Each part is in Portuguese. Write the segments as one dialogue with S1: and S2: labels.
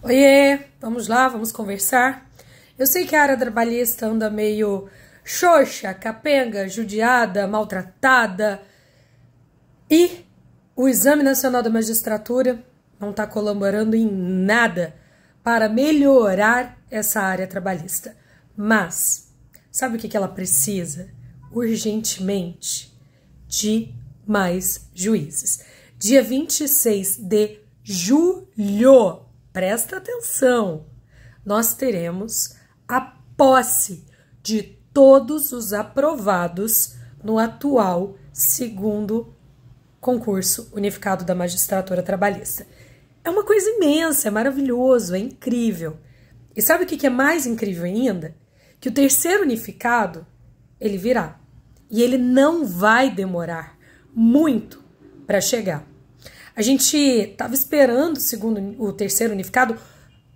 S1: Oiê, vamos lá, vamos conversar. Eu sei que a área trabalhista anda meio xoxa, capenga, judiada, maltratada. E o Exame Nacional da Magistratura não está colaborando em nada para melhorar essa área trabalhista. Mas, sabe o que ela precisa? Urgentemente de mais juízes. Dia 26 de julho presta atenção, nós teremos a posse de todos os aprovados no atual segundo concurso unificado da magistratura trabalhista. É uma coisa imensa, é maravilhoso, é incrível. E sabe o que é mais incrível ainda? Que o terceiro unificado ele virá e ele não vai demorar muito para chegar. A gente estava esperando, segundo o terceiro unificado,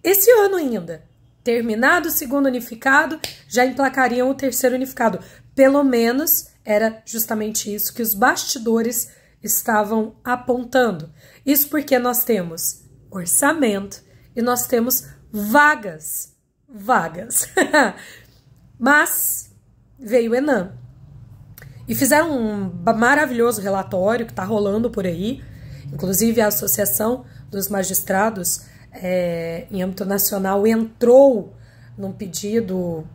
S1: esse ano ainda. Terminado o segundo unificado, já emplacariam o terceiro unificado. Pelo menos era justamente isso que os bastidores estavam apontando. Isso porque nós temos orçamento e nós temos vagas. Vagas. Mas veio o Enam. E fizeram um maravilhoso relatório que está rolando por aí, Inclusive, a Associação dos Magistrados é, em âmbito nacional entrou num pedido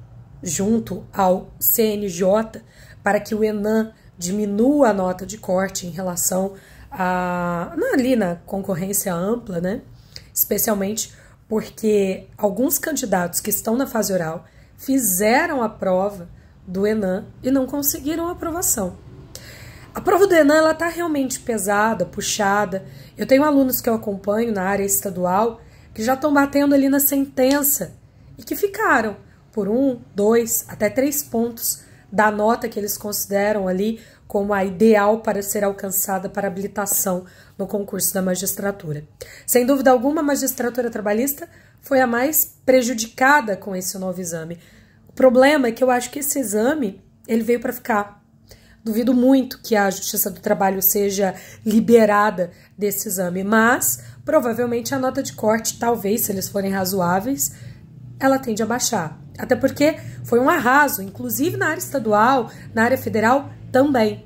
S1: junto ao CNJ para que o Enan diminua a nota de corte em relação a ali na concorrência ampla, né? Especialmente porque alguns candidatos que estão na fase oral fizeram a prova do Enan e não conseguiram a aprovação. A prova do Enan ela tá realmente pesada, puxada. Eu tenho alunos que eu acompanho na área estadual que já estão batendo ali na sentença e que ficaram por um, dois, até três pontos da nota que eles consideram ali como a ideal para ser alcançada para habilitação no concurso da magistratura. Sem dúvida alguma, a magistratura trabalhista foi a mais prejudicada com esse novo exame. O problema é que eu acho que esse exame ele veio para ficar. Duvido muito que a Justiça do Trabalho seja liberada desse exame, mas provavelmente a nota de corte, talvez, se eles forem razoáveis, ela tende a baixar. Até porque foi um arraso, inclusive na área estadual, na área federal também.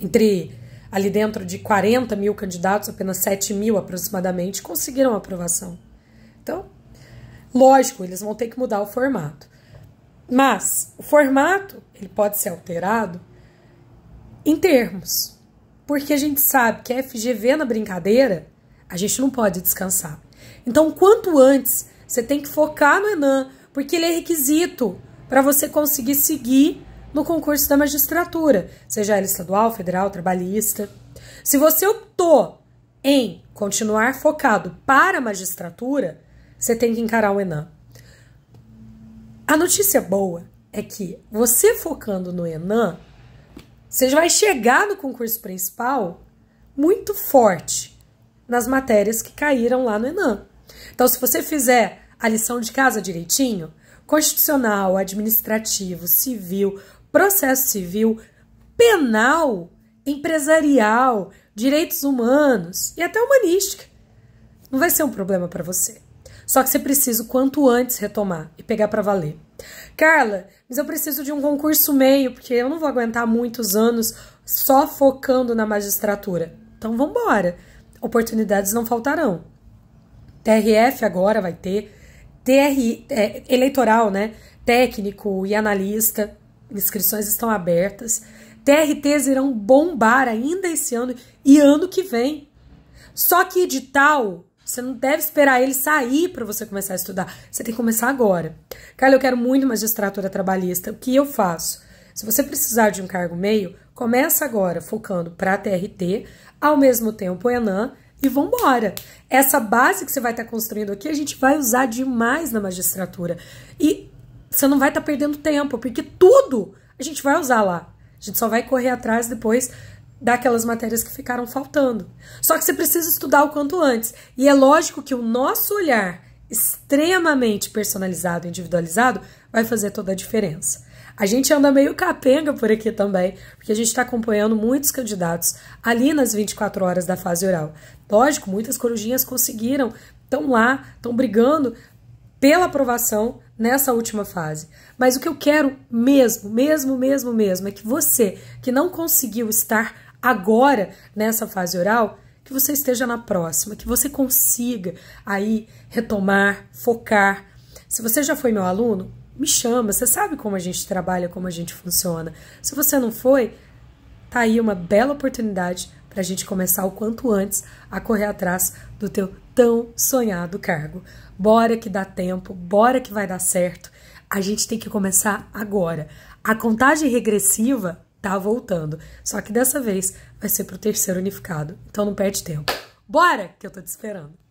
S1: Entre ali dentro de 40 mil candidatos, apenas 7 mil aproximadamente conseguiram aprovação. Então, lógico, eles vão ter que mudar o formato. Mas o formato ele pode ser alterado em termos. Porque a gente sabe que a FGV na brincadeira, a gente não pode descansar. Então, quanto antes, você tem que focar no Enan, porque ele é requisito para você conseguir seguir no concurso da magistratura, seja ele estadual, federal, trabalhista. Se você optou em continuar focado para a magistratura, você tem que encarar o Enan. A notícia boa é que você focando no Enan, você vai chegar no concurso principal muito forte nas matérias que caíram lá no Enan. Então, se você fizer a lição de casa direitinho, constitucional, administrativo, civil, processo civil, penal, empresarial, direitos humanos e até humanística, não vai ser um problema para você. Só que você precisa quanto antes retomar e pegar para valer. Carla, mas eu preciso de um concurso meio, porque eu não vou aguentar muitos anos só focando na magistratura. Então vamos embora. Oportunidades não faltarão. TRF agora vai ter, TR, é, eleitoral, né? Técnico e analista, inscrições estão abertas. TRTs irão bombar ainda esse ano e ano que vem. Só que edital você não deve esperar ele sair para você começar a estudar. Você tem que começar agora. Carla, eu quero muito magistratura trabalhista. O que eu faço? Se você precisar de um cargo meio, começa agora focando para a TRT, ao mesmo tempo Enan e vambora. Essa base que você vai estar tá construindo aqui, a gente vai usar demais na magistratura. E você não vai estar tá perdendo tempo, porque tudo a gente vai usar lá. A gente só vai correr atrás depois daquelas matérias que ficaram faltando. Só que você precisa estudar o quanto antes. E é lógico que o nosso olhar extremamente personalizado, individualizado, vai fazer toda a diferença. A gente anda meio capenga por aqui também, porque a gente está acompanhando muitos candidatos ali nas 24 horas da fase oral. Lógico, muitas corujinhas conseguiram, estão lá, estão brigando pela aprovação nessa última fase. Mas o que eu quero mesmo, mesmo, mesmo, mesmo é que você que não conseguiu estar agora nessa fase oral, que você esteja na próxima, que você consiga aí retomar, focar. Se você já foi meu aluno, me chama, você sabe como a gente trabalha, como a gente funciona. Se você não foi, tá aí uma bela oportunidade para a gente começar o quanto antes a correr atrás do teu tão sonhado cargo. Bora que dá tempo, bora que vai dar certo. A gente tem que começar agora. A contagem regressiva tá voltando. Só que dessa vez vai ser pro terceiro unificado. Então não perde tempo. Bora, que eu tô te esperando.